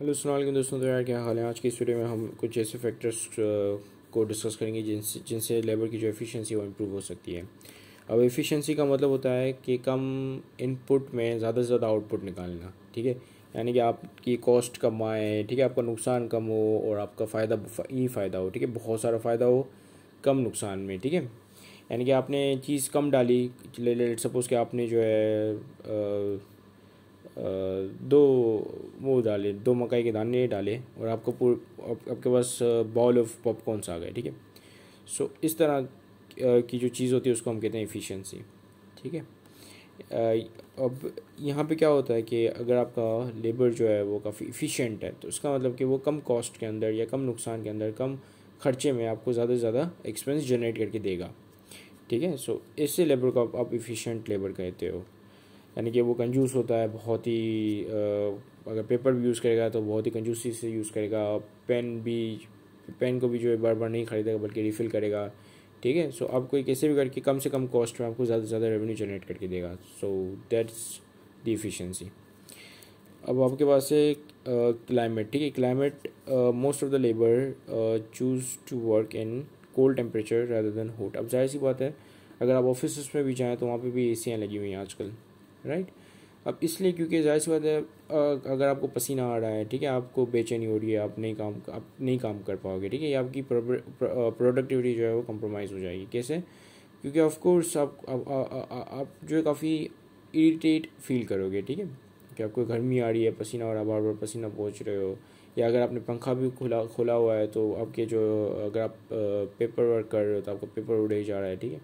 Hello सुनाल दोस्तों तो यार क्या हाल है आज की इस वीडियो में हम कुछ ऐसे फैक्टर्स को डिस्कस करेंगे जिनसे जिनसे लेबर की जो एफिशिएंसी वो इम्प्रूव हो सकती है अब एफिशिएंसी का मतलब होता है कि कम इनपुट में ज़्यादा से ज़्यादा आउटपुट निकालना ठीक है यानी कि आपकी कॉस्ट कम आए ठीक है आपका नुकसान कम हो और आपका फ़ायदा ही फ़ायदा हो ठीक है बहुत सारा फ़ायदा हो कम नुकसान में ठीक है यानी कि आपने चीज़ कम डाली सपोज़ कि आपने जो है आ, दो वो डाले दो मकई के दाने डाले और आपको आप, आपके पास बॉल ऑफ पॉपकॉर्नस आ गए ठीक है सो इस तरह की जो चीज़ होती है उसको हम कहते हैं इफ़िशेंसी ठीक है अब यहाँ पे क्या होता है कि अगर आपका लेबर जो है वो काफ़ी इफ़िशेंट है तो उसका मतलब कि वो कम कॉस्ट के अंदर या कम नुकसान के अंदर कम खर्चे में आपको ज़्यादा से ज़्यादा एक्सपेंस जनरेट करके देगा ठीक है सो इससे लेबर को आप इफ़िशेंट लेबर कहते हो यानी कि वो कंजूस होता है बहुत ही अगर पेपर भी यूज़ करेगा तो बहुत ही कंजूसी से यूज़ करेगा पेन भी पेन को भी जो है बार बार नहीं खरीदेगा बल्कि रिफ़िल करेगा ठीक है सो आपको कैसे भी करके कम से कम कॉस्ट में आपको ज़्यादा से ज़्यादा रेवेन्यू जनरेट करके देगा सो दैट्स द इफिशेंसी अब आपके पास है क्लाइमेट ठीक है climate most of the labour choose to work in cold temperature rather than hot अब जाहिर सी बात है अगर आप ऑफिस में भी जाएँ तो वहाँ पर भी एसियाँ लगी हुई हैं आजकल राइट अब इसलिए क्योंकि जाहिर सी बात है अगर आपको पसीना आ रहा है ठीक है आपको बेचैनी हो रही है आप नहीं काम आप नहीं काम कर पाओगे ठीक है या आपकी प्रोडक्टिविटी जो है वो कम्प्रोमाइज़ हो जाएगी कैसे क्योंकि ऑफकोर्स आप आप, आप जो है काफ़ी इरीटेट फील करोगे ठीक है कि आपको गर्मी आ रही है पसीना और रहा है बार बार पसीना पहुँच रहे हो या अगर आपने पंखा भी खुला खुला हुआ है तो आपके जो अगर आप पेपर वर्क कर रहे हो तो आपका पेपर उड़े जा रहा है ठीक है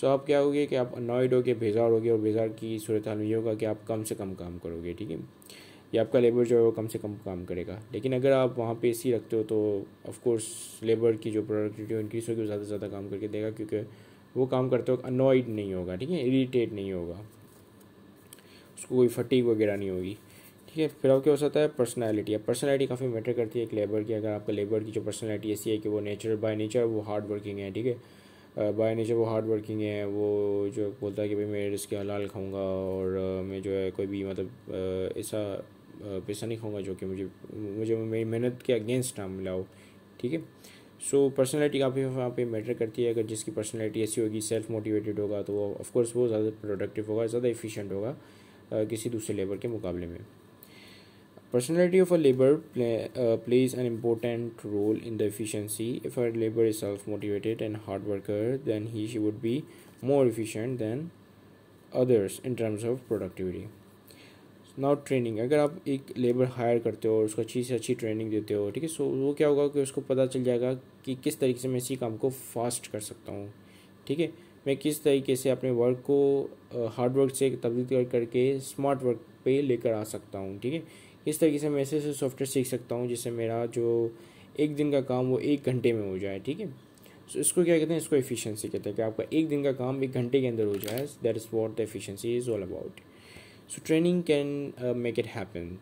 सो आप क्या होगे कि आप अनॉयड होगे बेजार होगे और बेजार की सूरत हाल में ये होगा कि आप कम से कम काम करोगे ठीक है या आपका लेबर जो है वो कम से कम काम करेगा लेकिन अगर आप वहाँ पे एसी रखते हो तो ऑफकोर्स लेबर की जो प्रोडक्टिविटी इंक्रीज़ होगी ज़्यादा से ज़्यादा काम करके देगा क्योंकि वो काम करते वक्त अनॉइड नहीं होगा ठीक है इरीटेट नहीं होगा उसको कोई फटीक वगैरह नहीं होगी ठीक है फिर अब क्या हो सकता है पर्सनैलिटी अब पर्सनैलिटी काफ़ी मैटर करती है एक लेबर की अगर आपका लेबर की जो पर्सनैलिटी ऐसी है कि वो नेचर बाय नेचर वो हार्ड वर्किंग है ठीक है बाय नेचर वो हार्ड वर्किंग है वो जो बोलता है कि भाई मैं इसके हलाल खाऊंगा और मैं जो है कोई भी मतलब ऐसा पैसा नहीं खाऊंगा जो कि मुझे मुझे मेरी मेहनत के अगेंस्ट ना मिला हो ठीक है सो पर्सनैलिटी काफ़ी वहाँ पे मैटर करती है अगर जिसकी पर्सनैलिटी ऐसी होगी सेल्फ मोटिवेटेड होगा तो वो ऑफकोर्स वो ज़्यादा प्रोडक्टिव होगा ज़्यादा इफ़िशेंट होगा किसी दूसरे लेवल के मुकाबले में Personality of a labor play, uh, plays an important role in the efficiency. If a labor is self-motivated and hard worker, then he she would be more efficient than others in terms of productivity. Now training अगर आप एक labour higher करते हो और उसको अच्छी से अच्छी ट्रेनिंग देते हो ठीक है सो वो क्या होगा कि उसको पता चल जाएगा कि किस तरीके से मैं इसी काम को फास्ट कर सकता हूँ ठीक है मैं किस तरीके से अपने वर्क को हार्ड वर्क से तब्दील करके स्मार्ट वर्क पे लेकर आ सकता हूँ ठीक है इस तरीके से मैं ऐसे ऐसे सॉफ्टवेयर सीख सकता हूँ जिससे मेरा जो एक दिन का काम वो एक घंटे में हो जाए ठीक है सो इसको क्या कहते हैं इसको एफिशिएंसी कहते हैं कि आपका एक दिन का काम एक घंटे के अंदर हो जाए that is what the efficiency is all about so training can make it happen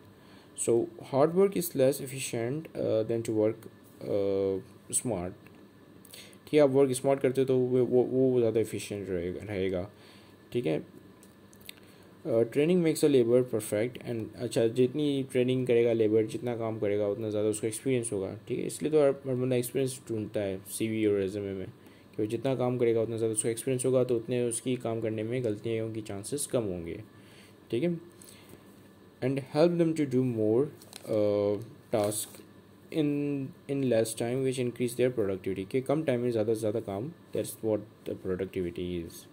so hard work is less efficient than to work smart ठीक है आप वर्क स्मार्ट करते हो तो वो वो, ज़्यादा एफिशिएंट रहेगा रहेगा ठीक है training makes a labour perfect and अच्छा जितनी ट्रेनिंग करेगा लेबर जितना काम करेगा उतना ज़्यादा उसका एक्सपीरियंस होगा ठीक है इसलिए तो हर बंदा एक्सपीरियंस ढूंढता है सी वी और रेजम में कि वो जितना काम करेगा उतना ज़्यादा उसका एक्सपीरियंस होगा तो उतने उसकी काम करने में गलतियों की चांसेस कम होंगे ठीक है and help them to do more task in in less time which increase their productivity के कम टाइम में ज़्यादा से ज़्यादा काम that's what the productivity is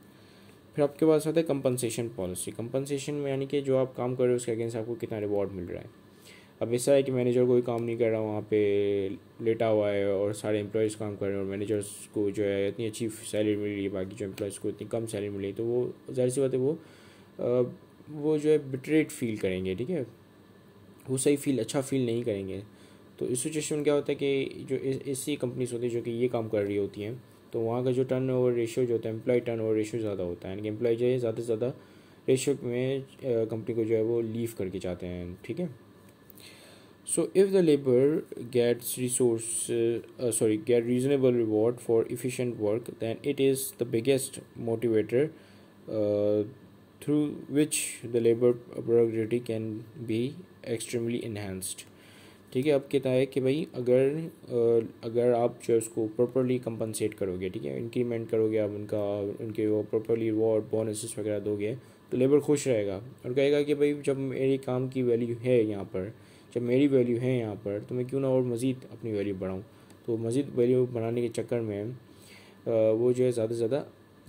फिर आपके पास आता है कंपनसेशन पॉलिसी कंपनसेशन में यानी कि जो आप काम कर रहे हो उसके अगेंस्ट आपको कितना रिवॉर्ड मिल रहा है अब ऐसा है कि मैनेजर कोई काम नहीं कर रहा वहाँ पे लेटा हुआ है और सारे एम्प्लॉयज़ काम कर रहे हैं और मैनेजर्स को जो है इतनी अच्छी सैलरी मिल रही है बाकी जो एम्प्लॉयज़ को इतनी कम सैलरी मिली तो वो ज़ाहिर सी बात है वो वो जो है बिटरेट फील करेंगे ठीक है वो सही फील अच्छा फील नहीं करेंगे तो इस सिचुएशन में क्या होता है कि जो ऐसी कंपनीज होती है जो कि ये काम कर रही होती हैं तो वहाँ का जो टर्न ओवर रेशियो जो होता है एम्प्लॉय टर्न ओवर रेशियो ज़्यादा होता है यानी कि एम्प्लॉय जो है ज़्यादा से ज़्यादा रेशियो में कंपनी को जो है वो लीव करके जाते हैं ठीक है so if the labour gets resource sorry get reasonable reward for efficient work then it is the biggest motivator through which the labour productivity can be extremely enhanced ठीक है अब कहता है कि भाई अगर अगर आप जो है उसको प्रॉपरली कंपनसेट करोगे ठीक है इंक्रीमेंट करोगे आप उनका उनके वो प्रॉपरली रिवॉर्ड बोनसेस वगैरह दोगे तो लेबर खुश रहेगा और कहेगा कि भाई जब मेरे काम की वैल्यू है यहाँ पर जब मेरी वैल्यू है यहाँ पर तो मैं क्यों ना और मज़ीद अपनी वैल्यू बढ़ाऊँ तो मज़ीद वैल्यू बढ़ाने के चक्कर में वो जो है ज़्यादा से ज़्यादा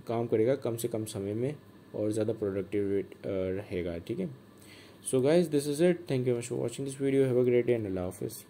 काम करेगा कम से कम समय में और ज़्यादा प्रोडक्टिव रहेगा ठीक है so guys this is it thank you much for watching this video have a great day and allah hafiz